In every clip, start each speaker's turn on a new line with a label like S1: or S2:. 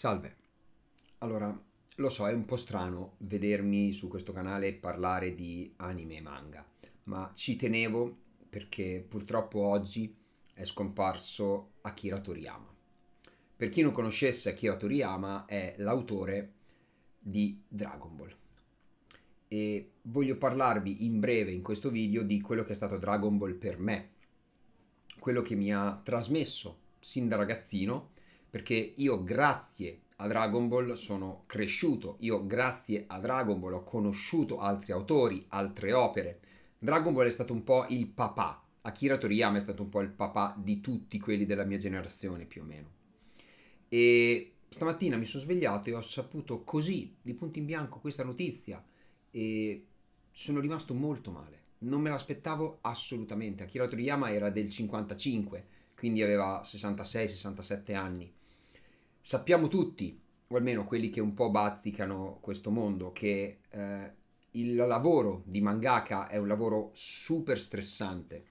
S1: Salve. Allora, lo so, è un po' strano vedermi su questo canale parlare di anime e manga, ma ci tenevo perché purtroppo oggi è scomparso Akira Toriyama. Per chi non conoscesse Akira Toriyama è l'autore di Dragon Ball. E voglio parlarvi in breve in questo video di quello che è stato Dragon Ball per me, quello che mi ha trasmesso sin da ragazzino perché io grazie a Dragon Ball sono cresciuto, io grazie a Dragon Ball ho conosciuto altri autori, altre opere. Dragon Ball è stato un po' il papà, Akira Toriyama è stato un po' il papà di tutti quelli della mia generazione più o meno. E stamattina mi sono svegliato e ho saputo così, di punto in bianco, questa notizia e sono rimasto molto male. Non me l'aspettavo assolutamente. Akira Toriyama era del 55, quindi aveva 66-67 anni. Sappiamo tutti, o almeno quelli che un po' bazzicano questo mondo, che eh, il lavoro di mangaka è un lavoro super stressante.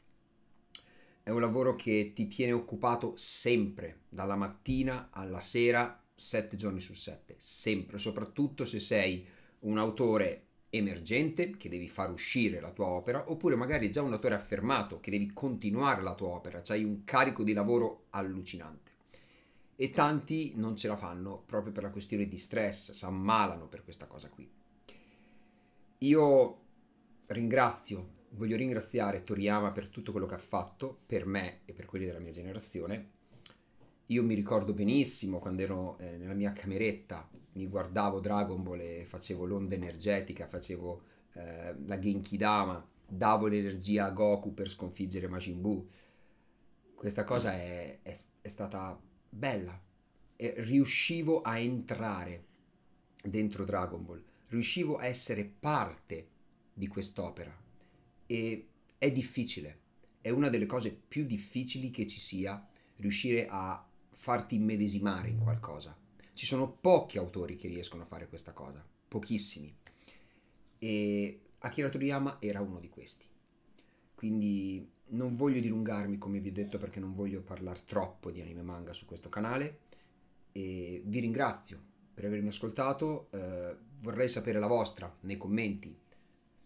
S1: È un lavoro che ti tiene occupato sempre, dalla mattina alla sera, sette giorni su sette, sempre, soprattutto se sei un autore emergente che devi far uscire la tua opera, oppure magari già un autore affermato che devi continuare la tua opera, cioè hai un carico di lavoro allucinante. E tanti non ce la fanno proprio per la questione di stress, si ammalano per questa cosa qui. Io ringrazio, voglio ringraziare Toriyama per tutto quello che ha fatto per me e per quelli della mia generazione io mi ricordo benissimo quando ero eh, nella mia cameretta, mi guardavo Dragon Ball e facevo l'onda energetica, facevo eh, la Genkidama, davo l'energia a Goku per sconfiggere Majin Buu. Questa cosa è, è, è stata bella. E riuscivo a entrare dentro Dragon Ball, riuscivo a essere parte di quest'opera. E è difficile, è una delle cose più difficili che ci sia riuscire a farti immedesimare in qualcosa. Ci sono pochi autori che riescono a fare questa cosa, pochissimi. E Akira Toriyama era uno di questi. Quindi non voglio dilungarmi, come vi ho detto, perché non voglio parlare troppo di anime manga su questo canale. E vi ringrazio per avermi ascoltato. Eh, vorrei sapere la vostra nei commenti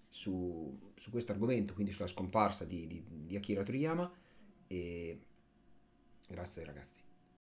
S1: su, su questo argomento, quindi sulla scomparsa di, di, di Akira Toriyama. E grazie ragazzi.